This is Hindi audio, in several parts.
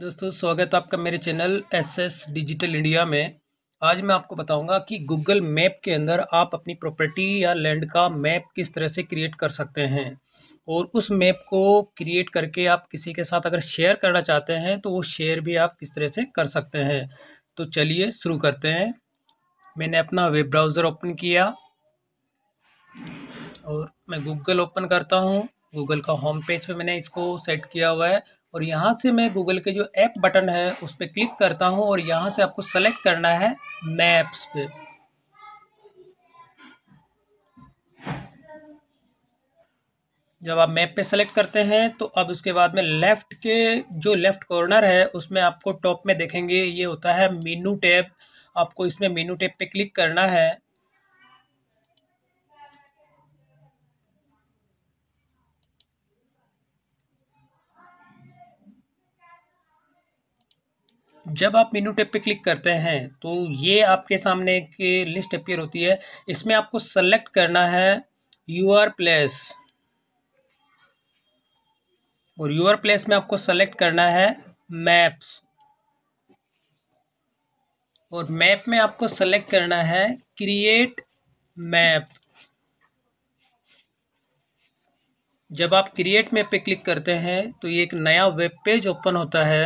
दोस्तों स्वागत है आपका मेरे channel S S digital India में आज मैं आपको बताऊंगा कि गूगल मैप के अंदर आप अपनी प्रॉपर्टी या लैंड का मैप किस तरह से क्रिएट कर सकते हैं और उस मैप को क्रिएट करके आप किसी के साथ अगर शेयर करना चाहते हैं तो वो शेयर भी आप किस तरह से कर सकते हैं तो चलिए शुरू करते हैं मैंने अपना वेब ब्राउज़र ओपन किया और मैं गूगल ओपन करता हूँ गूगल का होम पेज पे मैंने इसको सेट किया हुआ है और यहाँ से मैं गूगल के जो ऐप बटन है उस पर क्लिक करता हूँ और यहाँ से आपको सेलेक्ट करना है मैप्स पे जब आप मैप पे सेलेक्ट करते हैं तो अब उसके बाद में लेफ्ट के जो लेफ्ट कॉर्नर है उसमें आपको टॉप में देखेंगे ये होता है मीनू टैब आपको इसमें मीनू टैब पे क्लिक करना है जब आप मेनू टैब पे क्लिक करते हैं तो ये आपके सामने एक लिस्ट अपीयर होती है इसमें आपको सेलेक्ट करना है यूआर प्लेस और यूआर प्लेस में आपको सेलेक्ट करना है मैप्स और मैप में आपको सेलेक्ट करना है क्रिएट मैप जब आप क्रिएट मैप पे क्लिक करते हैं तो ये एक नया वेब पेज ओपन होता है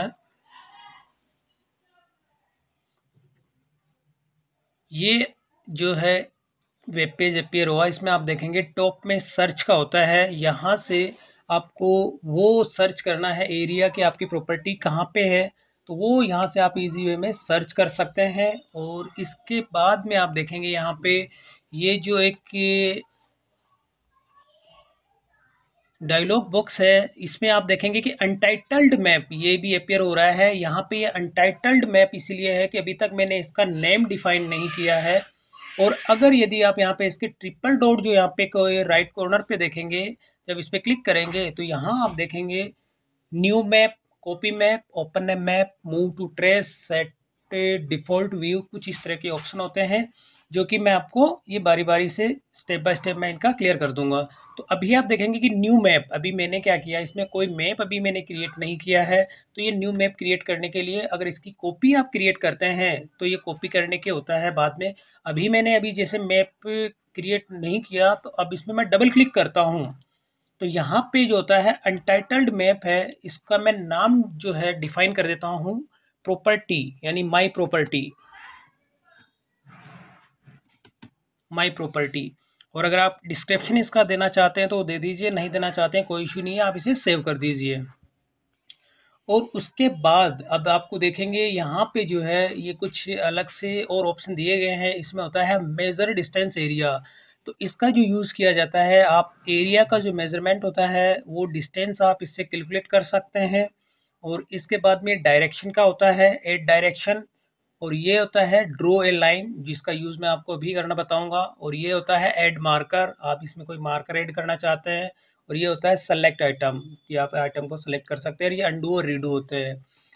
ये जो है वेब पेज अपेयर हुआ इसमें आप देखेंगे टॉप में सर्च का होता है यहाँ से आपको वो सर्च करना है एरिया कि आपकी प्रॉपर्टी कहाँ पे है तो वो यहाँ से आप इजी वे में सर्च कर सकते हैं और इसके बाद में आप देखेंगे यहाँ पे ये जो एक डायलॉग बॉक्स है इसमें आप देखेंगे कि अनटाइटल्ड मैप ये भी अपेयर हो रहा है यहाँ पे ये अनटाइटल्ड मैप इसीलिए है कि अभी तक मैंने इसका नेम डिफाइन नहीं किया है और अगर यदि आप यहाँ पे इसके ट्रिपल डॉट जो यहाँ पे राइट कॉर्नर पे देखेंगे जब इस पर क्लिक करेंगे तो यहाँ आप देखेंगे new map copy map open map move to trace set default view कुछ इस तरह के ऑप्शन होते हैं जो कि मैं आपको ये बारी बारी से स्टेप बाय स्टेप मैं इनका क्लियर कर दूंगा तो अभी आप देखेंगे कि न्यू मैप अभी मैंने क्या किया इसमें कोई मैप अभी मैंने क्रिएट नहीं किया है तो ये न्यू मैप क्रिएट करने के लिए अगर इसकी कॉपी आप क्रिएट करते हैं तो ये कॉपी करने के होता है बाद में अभी मैंने अभी जैसे मैप क्रिएट नहीं किया तो अब इसमें मैं डबल क्लिक करता हूँ तो यहाँ पे जो होता है अनटाइटल्ड मैप है इसका मैं नाम जो है डिफाइन कर देता हूँ प्रॉपर्टी यानी माई प्रॉपर्टी माई प्रॉपर्टी और अगर आप डिस्क्रिप्शन इसका देना चाहते हैं तो दे दीजिए नहीं देना चाहते हैं कोई इशू नहीं है आप इसे सेव कर दीजिए और उसके बाद अब आपको देखेंगे यहाँ पे जो है ये कुछ अलग से और ऑप्शन दिए गए हैं इसमें होता है मेज़र डिस्टेंस एरिया तो इसका जो यूज़ किया जाता है आप एरिया का जो मेज़रमेंट होता है वो डिस्टेंस आप इससे कैलकुलेट कर सकते हैं और इसके बाद में डायरेक्शन का होता है एट डायरेक्शन और ये होता है ड्रो ए लाइन जिसका यूज़ मैं आपको अभी करना बताऊंगा और ये होता है एड मार्कर आप इसमें कोई मार्कर एड करना चाहते हैं और ये होता है सेलेक्ट आइटम कि आप आइटम को सेलेक्ट कर सकते हैं और ये अंडू और रीडू होते हैं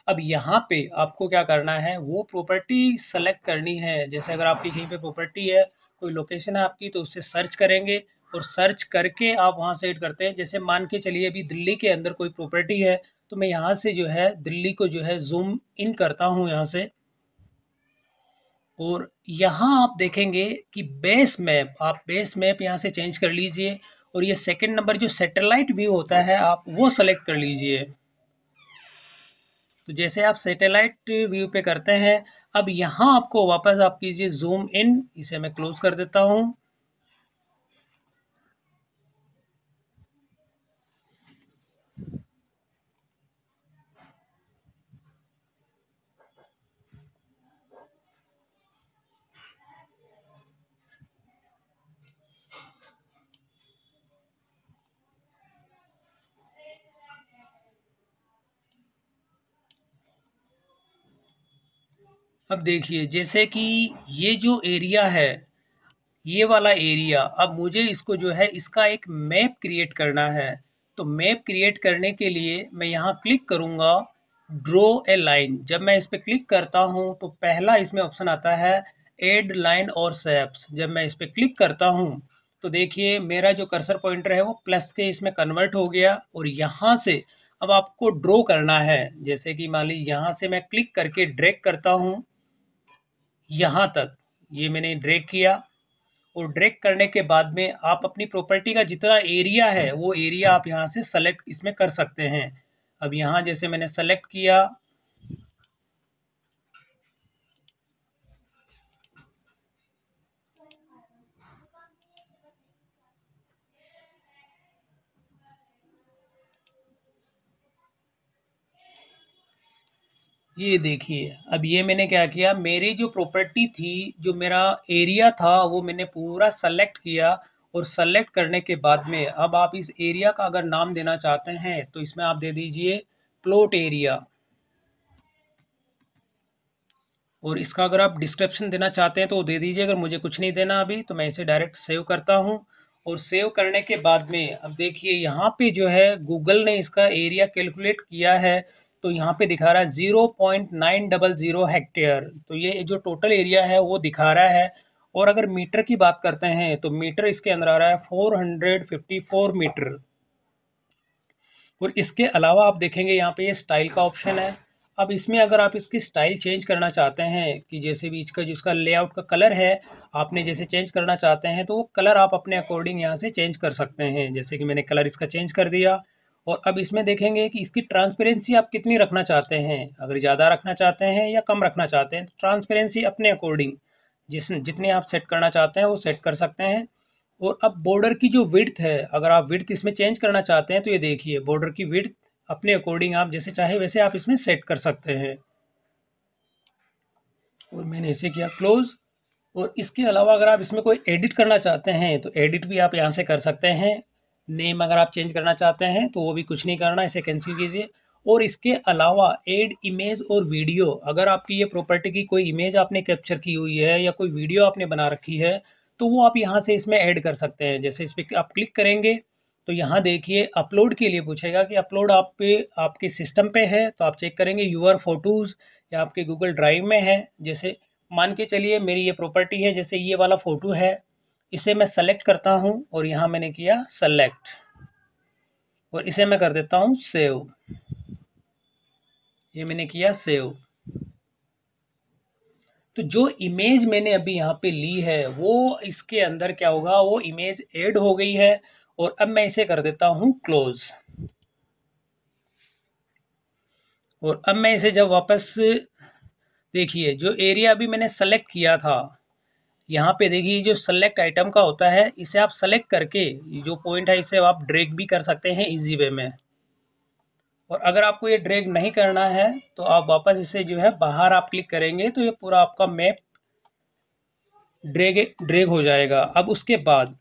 अब यहाँ पे आपको क्या करना है वो प्रॉपर्टी सेलेक्ट करनी है जैसे अगर आपकी कहीं पे प्रॉपर्टी है कोई लोकेशन है आपकी तो उससे सर्च करेंगे और सर्च करके आप वहाँ से एड करते हैं जैसे मान के चलिए अभी दिल्ली के अंदर कोई प्रॉपर्टी है तो मैं यहाँ से जो है दिल्ली को जो है जूम इन करता हूँ यहाँ से और यहाँ आप देखेंगे कि बेस मैप आप बेस मैप यहाँ से चेंज कर लीजिए और ये सेकंड नंबर जो सैटेलाइट व्यू होता है आप वो सेलेक्ट कर लीजिए तो जैसे आप सैटेलाइट व्यू पे करते हैं अब यहाँ आपको वापस आप कीजिए जूम इन इसे मैं क्लोज कर देता हूँ अब देखिए जैसे कि ये जो एरिया है ये वाला एरिया अब मुझे इसको जो है इसका एक मैप क्रिएट करना है तो मैप क्रिएट करने के लिए मैं यहाँ क्लिक करूँगा ड्रो ए लाइन जब मैं इस पर क्लिक करता हूँ तो पहला इसमें ऑप्शन आता है एड लाइन और सेप्स जब मैं इस पर क्लिक करता हूँ तो देखिए मेरा जो कर्सर पॉइंटर है वो प्लस के इसमें कन्वर्ट हो गया और यहाँ से अब आपको ड्रॉ करना है जैसे कि मान लीजिए यहाँ से मैं क्लिक करके ड्रैग करता हूँ यहाँ तक ये मैंने ड्रेक किया और ड्रेक करने के बाद में आप अपनी प्रॉपर्टी का जितना एरिया है वो एरिया आप यहाँ से सेलेक्ट इसमें कर सकते हैं अब यहाँ जैसे मैंने सेलेक्ट किया ये देखिए अब ये मैंने क्या किया मेरी जो प्रॉपर्टी थी जो मेरा एरिया था वो मैंने पूरा सेलेक्ट किया और सेलेक्ट करने के बाद में अब आप इस एरिया का अगर नाम देना चाहते हैं तो इसमें आप दे दीजिए प्लॉट एरिया और इसका अगर आप डिस्क्रिप्शन देना चाहते हैं तो दे दीजिए अगर मुझे कुछ नहीं देना अभी तो मैं इसे डायरेक्ट सेव करता हूँ और सेव करने के बाद में अब देखिए यहाँ पे जो है गूगल ने इसका एरिया कैलकुलेट किया है तो यहाँ पे दिखा रहा है zero point nine double zero hectare तो ये जो टोटल एरिया है वो दिखा रहा है और अगर मीटर की बात करते हैं तो मीटर इसके अंदर आ रहा है four hundred fifty four metre और इसके अलावा आप देखेंगे यहाँ पे ये स्टाइल का ऑप्शन है अब इसमें अगर आप इसकी स्टाइल चेंज करना चाहते हैं कि जैसे भी इसका जिसका लेआउट का कलर है आपने जैसे चेंज करना चाहते हैं तो वो कलर आप अपने अकॉर्डिंग यहाँ से चेंज कर सकते हैं जैसे कि मैंने कलर इसका चेंज कर दिया और अब इसमें देखेंगे कि इसकी ट्रांसपेरेंसी आप कितनी रखना चाहते हैं अगर ज़्यादा रखना चाहते हैं या कम रखना चाहते हैं तो ट्रांसपेरेंसी अपने अकॉर्डिंग जिस जितने आप सेट करना चाहते हैं वो सेट कर सकते हैं और अब बॉर्डर की जो विड्थ है अगर आप विड्थ इसमें चेंज करना चाहते हैं तो ये देखिए बॉर्डर की विड्थ अपने अकॉर्डिंग आप जैसे चाहे वैसे आप इसमें सेट कर सकते हैं और मैंने इसे किया क्लोज और इसके अलावा अगर आप इसमें कोई एडिट करना चाहते हैं तो एडिट भी आप यहाँ से कर सकते हैं नेम अगर आप चेंज करना चाहते हैं तो वो भी कुछ नहीं करना इसे कैंसिल कीजिए और इसके अलावा एड इमेज और वीडियो अगर आपकी ये प्रॉपर्टी की कोई इमेज आपने कैप्चर की हुई है या कोई वीडियो आपने बना रखी है तो वो आप यहाँ से इसमें ऐड कर सकते हैं जैसे इस पर आप क्लिक करेंगे तो यहाँ देखिए अपलोड के लिए पूछेगा कि अपलोड आप पे आपके सिस्टम पे है तो आप चेक करेंगे यूअर फोटोज़ या आपके गूगल ड्राइव में है जैसे मान के चलिए मेरी ये प्रॉपर्टी है जैसे ये वाला फ़ोटो है इसे मैं सेलेक्ट करता हूं और यहां मैंने किया सेलेक्ट और इसे मैं कर देता हूं सेव ये मैंने किया सेव तो जो इमेज मैंने अभी यहां पे ली है वो इसके अंदर क्या होगा वो इमेज ऐड हो गई है और अब मैं इसे कर देता हूं क्लोज और अब मैं इसे जब वापस देखिए जो एरिया अभी मैंने सेलेक्ट किया था यहाँ पे देखिए जो सेलेक्ट आइटम का होता है इसे आप सेलेक्ट करके जो पॉइंट है इसे आप ड्रैग भी कर सकते हैं इजी वे में और अगर आपको ये ड्रैग नहीं करना है तो आप वापस इसे जो है बाहर आप क्लिक करेंगे तो ये पूरा आपका मैप ड्रैग ड्रैग हो जाएगा अब उसके बाद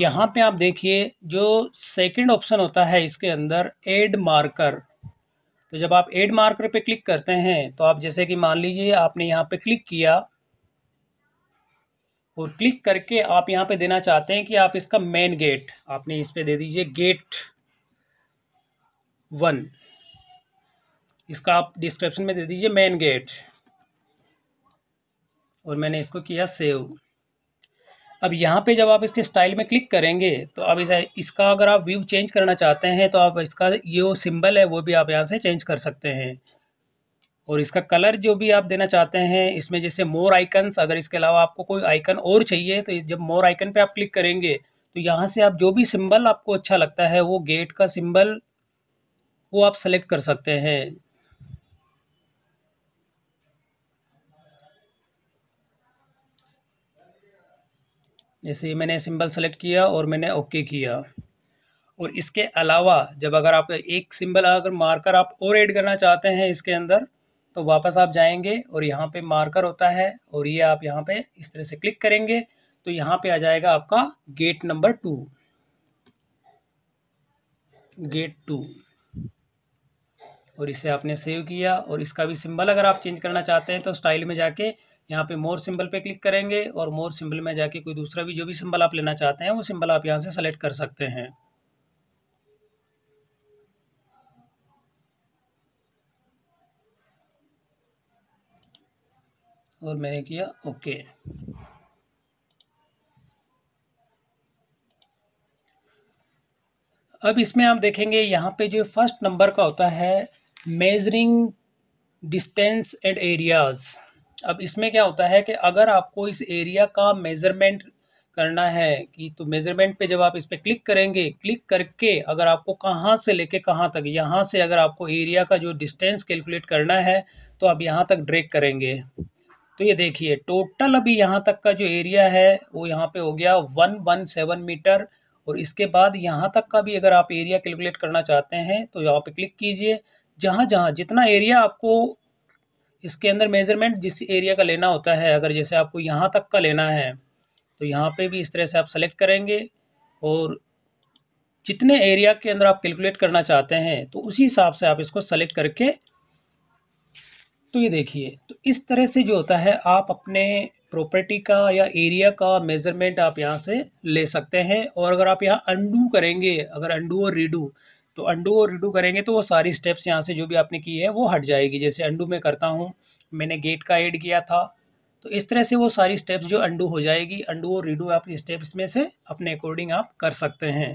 यहाँ पे आप देखिए जो सेकंड ऑप्शन होता है इसके अंदर एड मार्कर तो जब आप एड मार्कर पे क्लिक करते हैं तो आप जैसे कि मान लीजिए आपने यहाँ पे क्लिक किया और क्लिक करके आप यहाँ पे देना चाहते हैं कि आप इसका मेन गेट आपने इस पर दे दीजिए गेट वन इसका आप डिस्क्रिप्शन में दे दीजिए मेन गेट और मैंने इसको किया सेव अब यहाँ पे जब आप इसके स्टाइल में क्लिक करेंगे तो अब इसे इसका अगर आप व्यू चेंज करना चाहते हैं तो आप इसका ये वो सिंबल है वो भी आप यहाँ से चेंज कर सकते हैं और इसका कलर जो भी आप देना चाहते हैं इसमें जैसे मोर आइकन्स अगर इसके अलावा आपको कोई आइकन और चाहिए तो जब मोर आइकन पे आप क्लिक करेंगे तो यहाँ से आप जो भी सिंबल आपको अच्छा लगता है वो गेट का सिंबल वो आप सेलेक्ट कर सकते हैं जैसे मैंने सिंबल सेलेक्ट किया और मैंने ओके किया और इसके अलावा जब अगर आप एक सिंबल अगर मार्कर आप और ऐड करना चाहते हैं इसके अंदर तो वापस आप जाएंगे और यहाँ पे मार्कर होता है और ये आप यहाँ पे इस तरह से क्लिक करेंगे तो यहाँ पे आ जाएगा आपका gate number two gate two और इसे आपने सेव किया और इसका भी सिंबल अगर आप चेंज करना चाहते हैं तो स्टाइल में जाके यहाँ पे मोर सिंबल पे क्लिक करेंगे और मोर सिंबल में जाके कोई दूसरा भी जो भी सिंबल आप लेना चाहते हैं वो सिंबल आप यहाँ से सेलेक्ट कर सकते हैं और मैंने किया ओके अब इसमें आप देखेंगे यहाँ पे जो फर्स्ट नंबर का होता है मेजरिंग डिस्टेंस एंड एरियाज अब इसमें क्या होता है कि अगर आपको इस एरिया का मेजरमेंट करना है कि तो मेजरमेंट पे जब आप इस पर क्लिक करेंगे क्लिक करके अगर आपको कहाँ से लेके कहाँ तक यहाँ से अगर आपको एरिया का जो डिस्टेंस कैलकुलेट करना है तो आप यहाँ तक ड्रेक करेंगे तो ये देखिए टोटल अभी यहाँ तक का जो एरिया है वो यहाँ पे हो गया वन वन सेवन मीटर और इसके बाद यहाँ तक का भी अगर आप एरिया कैलकुलेट करना चाहते हैं तो यहाँ पे क्लिक कीजिए जहाँ जहाँ जितना एरिया आपको इसके अंदर मेजरमेंट जिस एरिया का लेना होता है अगर जैसे आपको यहाँ तक का लेना है तो यहाँ पर भी इस तरह से आप सेलेक्ट करेंगे और जितने एरिया के अंदर आप कैलकुलेट करना चाहते हैं तो उसी हिसाब से आप इसको सेलेक्ट करके तो ये देखिए तो इस तरह से जो होता है आप अपने प्रॉपर्टी का या एरिया का मेजरमेंट आप यहाँ से ले सकते हैं और अगर आप यहाँ अंडू करेंगे अगर अंडू और रीडू तो अंडू और रीडू करेंगे तो वो सारी स्टेप्स यहाँ से जो भी आपने की है वो हट जाएगी जैसे अंडू में करता हूँ मैंने गेट का ऐड किया था तो इस तरह से वो सारी स्टेप्स जो अंडू हो जाएगी अंडू और रीडू आप स्टेप्स में से अपने अकॉर्डिंग आप कर सकते हैं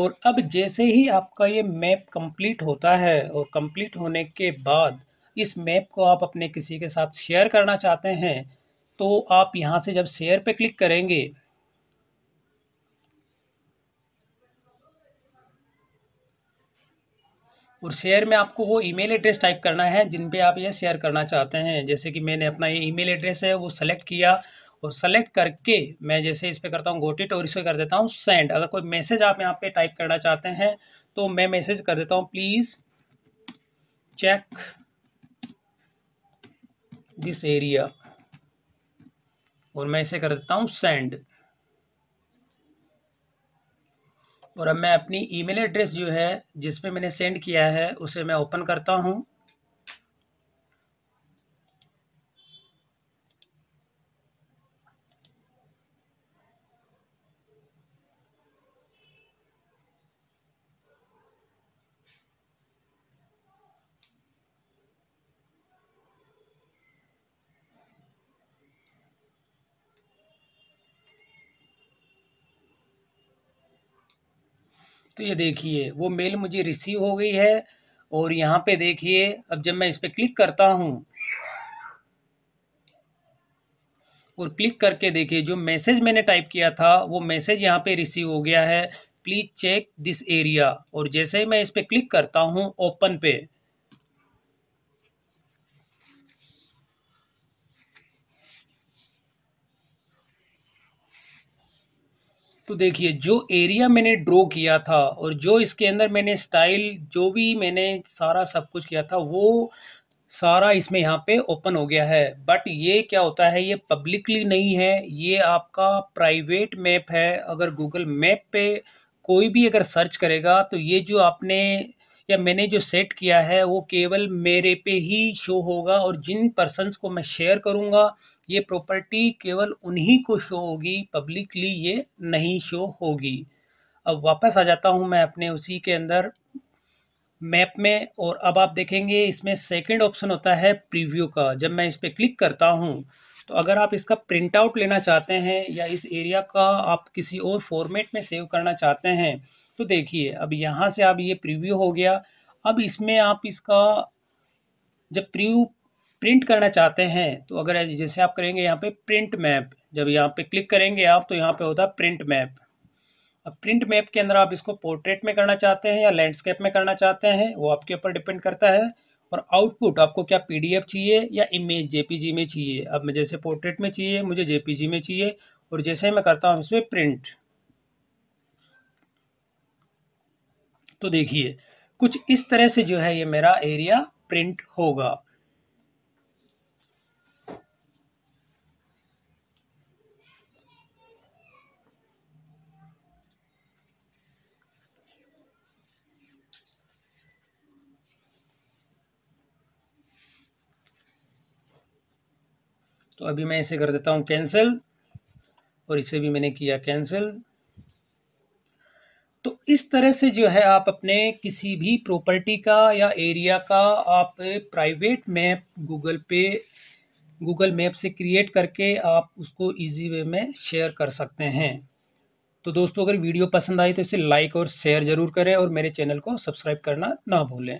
और अब जैसे ही आपका ये मैप कंप्लीट होता है और कंप्लीट होने के बाद इस मैप को आप अपने किसी के साथ शेयर करना चाहते हैं तो आप यहाँ से जब शेयर पे क्लिक करेंगे और शेयर में आपको वो ईमेल एड्रेस टाइप करना है जिन पे आप ये शेयर करना चाहते हैं जैसे कि मैंने अपना ये ईमेल एड्रेस है वो सेलेक्ट किया और सेलेक्ट करके मैं जैसे इस पर करता हूँ गोटिट और इस पर कर देता हूँ सेंड अगर कोई मैसेज आप यहाँ पे टाइप करना चाहते हैं तो मैं मैसेज कर देता हूँ प्लीज़ चेक दिस एरिया और मैं इसे कर देता हूँ सेंड और अब मैं अपनी ईमेल एड्रेस जो है जिसमें मैंने सेंड किया है उसे मैं ओपन करता हूँ तो ये देखिए वो मेल मुझे रिसीव हो गई है और यहाँ पे देखिए अब जब मैं इस पर क्लिक करता हूँ और क्लिक करके देखिए जो मैसेज मैंने टाइप किया था वो मैसेज यहाँ पे रिसीव हो गया है प्लीज़ चेक दिस एरिया और जैसे ही मैं इस पर क्लिक करता हूँ ओपन पे तो देखिए जो एरिया मैंने ड्रॉ किया था और जो इसके अंदर मैंने स्टाइल जो भी मैंने सारा सब कुछ किया था वो सारा इसमें यहाँ पे ओपन हो गया है बट ये क्या होता है ये पब्लिकली नहीं है ये आपका प्राइवेट मैप है अगर गूगल मैप पे कोई भी अगर सर्च करेगा तो ये जो आपने या मैंने जो सेट किया है वो केवल मेरे पे ही शो होगा और जिन पर्सनस को मैं शेयर करूँगा ये प्रॉपर्टी केवल उन्हीं को शो होगी पब्लिकली ये नहीं शो होगी अब वापस आ जाता हूँ मैं अपने उसी के अंदर मैप में और अब आप देखेंगे इसमें सेकंड ऑप्शन होता है प्रीव्यू का जब मैं इस पर क्लिक करता हूँ तो अगर आप इसका प्रिंट आउट लेना चाहते हैं या इस एरिया का आप किसी और फॉर्मेट में सेव करना चाहते हैं तो देखिए अब यहाँ से आप ये प्रीव्यू हो गया अब इसमें आप इसका जब प्रीव्यू प्रिंट करना चाहते हैं तो अगर जैसे आप करेंगे यहाँ पे प्रिंट मैप जब यहाँ पे क्लिक करेंगे आप तो यहाँ पे होता है प्रिंट मैप अब प्रिंट मैप के अंदर आप इसको पोर्ट्रेट में करना चाहते हैं या लैंडस्केप में करना चाहते हैं वो आपके ऊपर डिपेंड करता है और आउटपुट आपको क्या पी चाहिए या इमेज जे में चाहिए अब मैं जैसे पोर्ट्रेट में चाहिए मुझे जे में चाहिए और जैसे मैं करता हूँ इसमें प्रिंट तो देखिए कुछ इस तरह से जो है ये मेरा एरिया प्रिंट होगा तो अभी मैं इसे कर देता हूँ कैंसिल और इसे भी मैंने किया कैंसिल तो इस तरह से जो है आप अपने किसी भी प्रॉपर्टी का या एरिया का आप प्राइवेट मैप गूगल पे गूगल मैप से क्रिएट करके आप उसको इजी वे में शेयर कर सकते हैं तो दोस्तों अगर वीडियो पसंद आई तो इसे लाइक और शेयर ज़रूर करें और मेरे चैनल को सब्सक्राइब करना ना भूलें